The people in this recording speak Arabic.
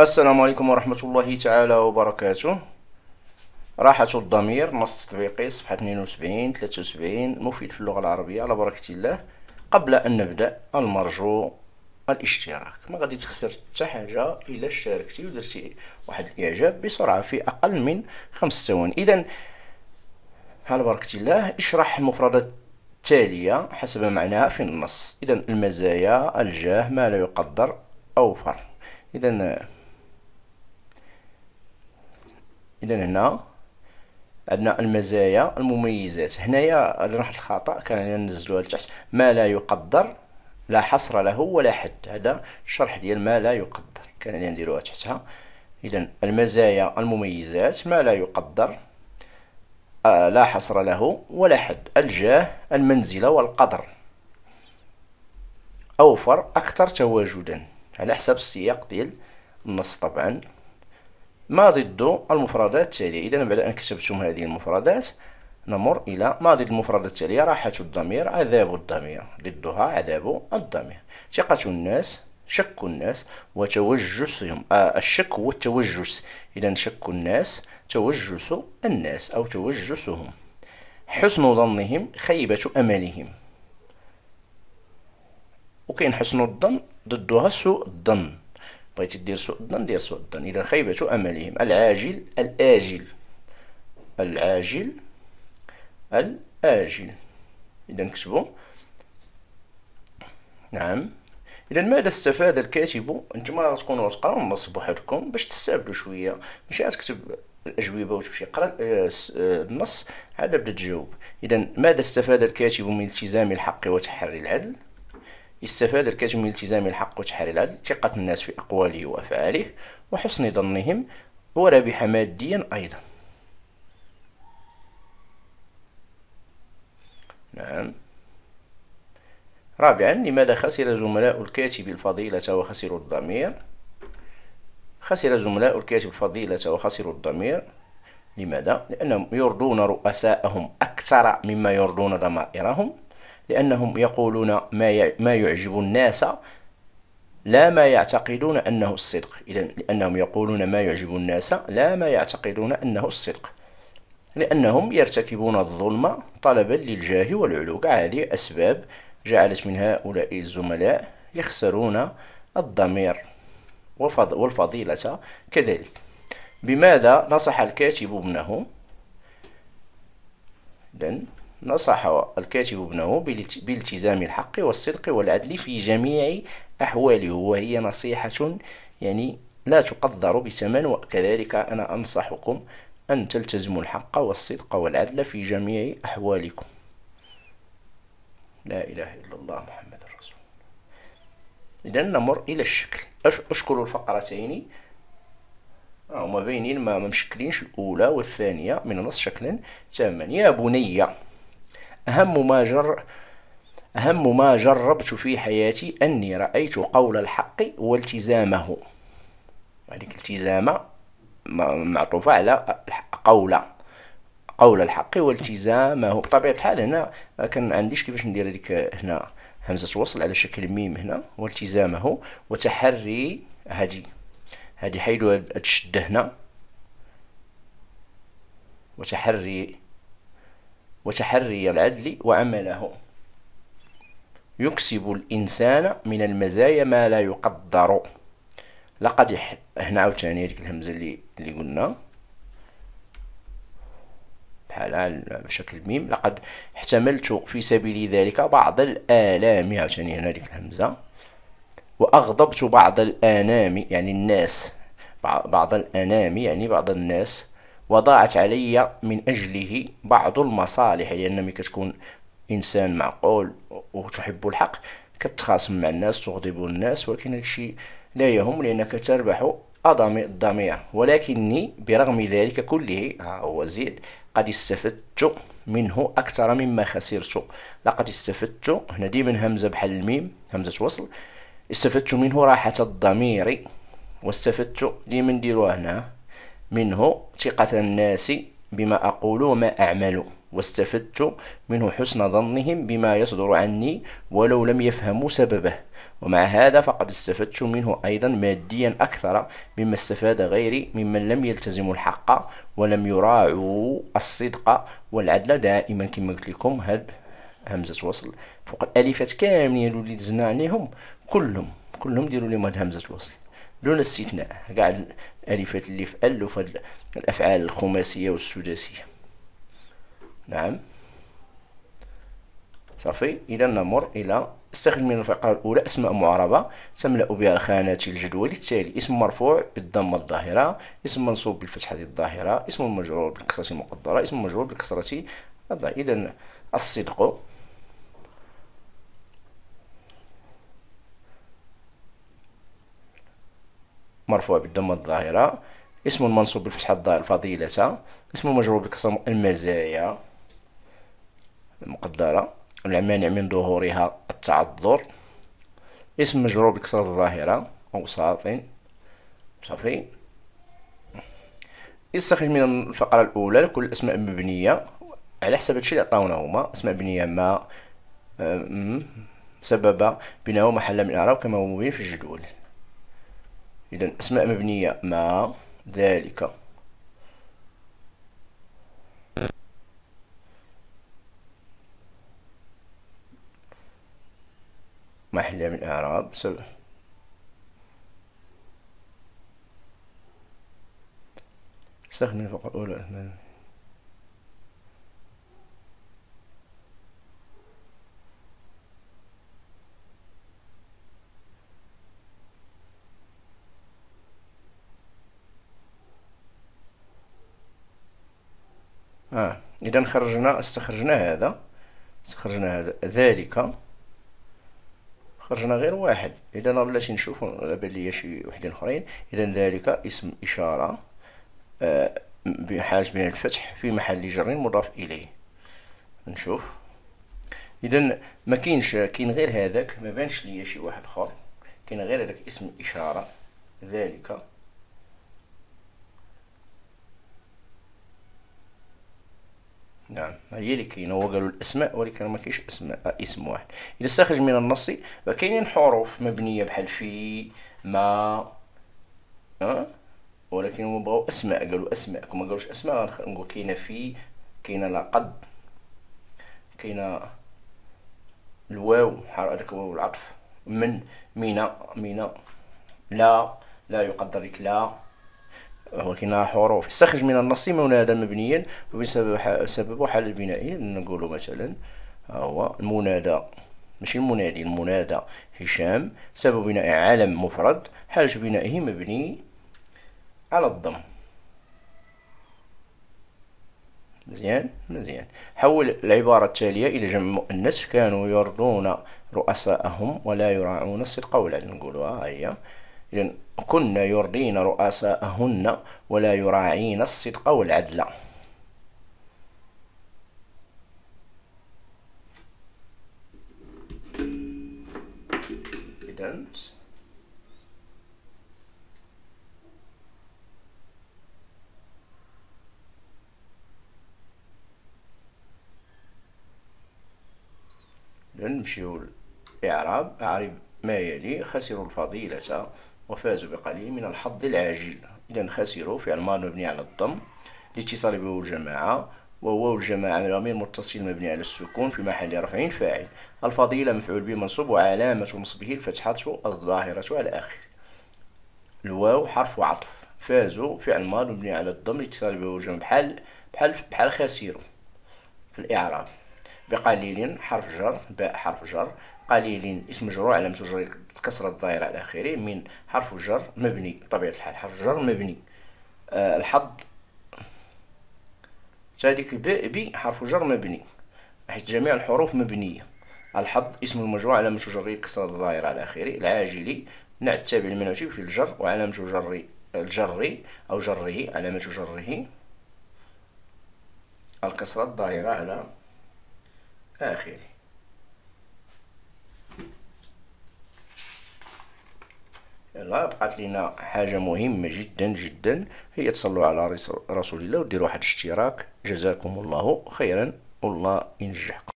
السلام عليكم ورحمة الله تعالى وبركاته راحة الضمير نص تطبيقي صفحة 72 73 مفيد في اللغة العربية على بركة الله قبل أن نبدأ المرجو الاشتراك ما غادي تخسر حتى حاجة إلا شاركتي ودرتي واحد الإعجاب بسرعة في أقل من خمس ثواني إذا على بركة الله اشرح المفردات التالية حسب معناها في النص إذا المزايا الجاه ما لا يقدر أوفر إذا اذا هنا عندنا المزايا المميزات هنايا هذا واحد الخطا كان ننزلوها لتحت ما لا يقدر لا حصر له ولا حد هذا الشرح ديال ما لا يقدر كان نديروها تحتها اذا المزايا المميزات ما لا يقدر آه، لا حصر له ولا حد الجاه المنزلة والقدر أوفر أكثر تواجدا على حسب السياق ديال النص طبعا ما ضد المفردات التالية إذا بعد أن كتبتم هذه المفردات نمر إلى ما ضد المفردات التالية راحة الضمير عذاب الضمير ضدها عذاب الضمير ثقة الناس شك الناس وتوجسهم آه الشك هو التوجس إذا شك الناس توجس الناس أو توجسهم حسن ظنهم خيبة أملهم وكاين حسن الظن ضدها سوء الظن بغيتي دير سوء الظن دير سوء الظن إذا خيبة أملهم العاجل الآجل العاجل الآجل إذا نكتبو نعم اذا ماذا استفاد الكاتب نتوما راه تكونو تقراو النص بوحدكم باش تستافدوا شويه ماشي غتكتب تكتب الاجوبه وتمشي قرا آه، آه، النص عاد بدا تجاوب اذا ماذا استفاد الكاتب من التزام الحق وتحري العدل استفاد الكاتب من التزام الحق وتحرير ثقة الناس في أقواله وأفعاله وحسن ظنهم وربح ماديا أيضا نعم رابعا لماذا خسر زملاء الكاتب الفضيلة وخسروا الضمير خسر زملاء الكاتب الفضيلة وخسروا الضمير لماذا؟ لأنهم يرضون رؤساءهم أكثر مما يرضون ضمائرهم لأنهم يقولون ما ما يعجب الناس لا ما يعتقدون أنه الصدق إذا لأنهم يقولون ما يعجب الناس لا ما يعتقدون أنه الصدق لأنهم يرتكبون الظلم طلبا للجاه والعلو هذه أسباب جعلت من هؤلاء الزملاء يخسرون الضمير والفضيلة كذلك بماذا نصح الكاتب ابنه؟ إذن نصح الكاتب ابنه بالتزام الحق والصدق والعدل في جميع أحواله وهي نصيحة يعني لا تقدر بثمن وكذلك أنا أنصحكم أن تلتزموا الحق والصدق والعدل في جميع أحوالكم لا إله إلا الله محمد رسول الله إذا نمر إلى الشكل أشكل الفقرتين آه، ما بينين ما مشكلينش الأولى والثانية من النص شكلا تاما يا بني أهم ما جر أهم ما جربت في حياتي أني رأيت قول الحق والتزامه هذيك التزامة معطوفة على قول قول الحق والتزامه بطبيعة الحال هنا كان عنديش كيفاش ندير هذيك هنا همزة وصل على شكل ميم هنا والتزامه وتحري هادي هذه حيدو هاد الشدة هنا وتحري وتحري العدل وعمله يكسب الإنسان من المزايا ما لا يقدر لقد يح... هنا عاوتاني هذيك الهمزة اللي اللي قلنا بحال بشكل ميم لقد احتملت في سبيل ذلك بعض الآلام عاوتاني هنا هذيك الهمزة وأغضبت بعض الآنام يعني الناس بعض الأنام يعني بعض الناس وضاعت علي من أجله بعض المصالح لأن ملي كتكون إنسان معقول وتحب الحق كتخاصم مع الناس تغضب الناس ولكن هادشي لا يهم لأنك تربح الضمير ولكني برغم ذلك كله ها هو زيد قد استفدت منه أكثر مما خسرت لقد استفدت هنا ديما همزة بحال الميم همزة وصل استفدت منه راحة الضمير واستفدت ديما نديروها هنا منه ثقة الناس بما أقول وما أعمل واستفدت منه حسن ظنهم بما يصدر عني ولو لم يفهموا سببه ومع هذا فقد استفدت منه أيضا ماديا أكثر مما استفاد غيري ممن لم يلتزموا الحق ولم يراعوا الصدق والعدل دائما كما قلت لكم هاد همزة وصل فوق الألفات كاملين اللي دزنا عليهم كلهم كلهم ديروا لهم هاد همزة وصل دون استثناء كاع الالفات اللي في ال وفي الافعال الخماسيه والسداسيه نعم صافي اذا نمر الى استخدم من الفقرة الأولى أسماء معربة تملأ بها الخانات الجدول التالي اسم مرفوع بالضمة الظاهرة اسم منصوب بالفتحة الظاهرة اسم مجرور بالكسرة المقدرة اسم مجرور بالكسرة الظاهره إذا الصدق مرفوع بالضمة الظاهرة اسم المنصوب بالفتحة الظاهرة الفضيلة اسم المجرور بالكسر المزايا المقدرة المانع من ظهورها التعذر اسم مجرور بالكسر الظاهرة أو ساطن صافي يستخرج من الفقرة الأولى لكل الأسماء المبنية على حسب هادشي اللي عطاونا هما أسماء مبنية ما سبب بناء محل من الأعراب كما هو مبين في الجدول إذا أسماء مبنية مع ذلك محلها من الإعراب سبب استخدم الفقرة الأولى اه اذا خرجنا استخرجنا هذا استخرجنا هذا ذلك خرجنا غير واحد اذا بلاتي نشوف بان لي شي وحدين اخرين اذا ذلك اسم اشاره آه بحاجز بين الفتح في محل جر مضاف اليه نشوف اذا ما كاينش كاين غير هذاك ما بانش ليا شي واحد اخر كاين غير هذاك اسم اشاره ذلك نعم هي اللي كاينه هو قالوا الاسماء ولكن ما كاينش اسماء اسم واحد اذا استخرج من النص فكاينين حروف مبنيه بحال في ما أه؟ ولكن هما بغاو اسماء قالوا اسماء كما قالوش اسماء نقول كاينه في كاينه لقد كاينه الواو حرف هذاك واو العطف من مينا مينا لا لا يقدر لك لا ولكنها حروف استخرج من النص ما ينادى مبنيا وبسبب حالة بنائية نقولوا مثلا هو المنادى ماشي المنادي المنادى هشام سبب بناء عالم مفرد حالة بنائه مبني على الضم مزيان مزيان حول العبارة التالية إلى جمع مؤنث كانوا يرضون رؤساءهم ولا يراعون الصدق قولا نقولوها هي إذن كن يرضين رؤساءهن ولا يراعين الصدق والعدل نمشيو الإعراب أعرب ما يلي خسروا الفضيلة وفازوا بقليل من الحظ العاجل إذا خسروا فعل المان مبني على الضم لاتصال بواو الجماعة وواو الجماعة ضمير متصل مبني على السكون في محل رفع فاعل الفضيلة مفعول به منصوب وعلامة نصبه الفتحة الظاهرة على آخر الواو حرف عطف فازوا فعل المان مبني على الضم لاتصال بواو الجماعة بحال بحال بحال خسروا في الإعراب بقليل حرف جر باء حرف جر قليل اسم مجرور علامة جر الكسرة الظاهرة على آخره من حرف الجر مبني بطبيعة الحال حرف الجر مبني أه الحظ تاديك ب ب حرف جر مبني حيث جميع الحروف مبنية الحظ اسم المجرور علامة جر الكسرة الظاهرة على آخره العاجلي نعت التابع المنعجي في الجر وعلامة جر الجري أو جره علامة جره الكسرة الظاهرة على آخره لا بقات لينا حاجة مهمة جدا جدا هي تصلوا على رسول الله وديروا واحد الاشتراك جزاكم الله خيرا والله ينجحكم